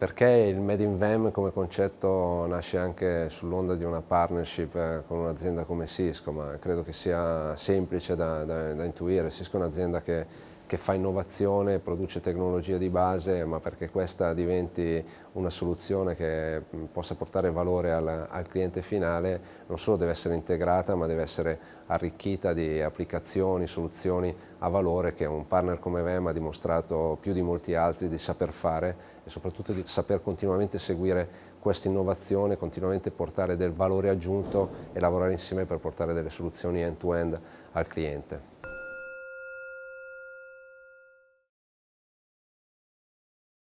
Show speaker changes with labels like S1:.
S1: perché il Made in VEM come concetto nasce anche sull'onda di una partnership eh, con un'azienda come Cisco, ma credo che sia semplice da, da, da intuire. Cisco è un'azienda che che fa innovazione, produce tecnologia di base, ma perché questa diventi una soluzione che mm, possa portare valore al, al cliente finale, non solo deve essere integrata, ma deve essere arricchita di applicazioni, soluzioni a valore che un partner come VEM ha dimostrato più di molti altri di saper fare e soprattutto di saper continuamente seguire questa innovazione, continuamente portare del valore aggiunto e lavorare insieme per portare delle soluzioni end-to-end -end al cliente.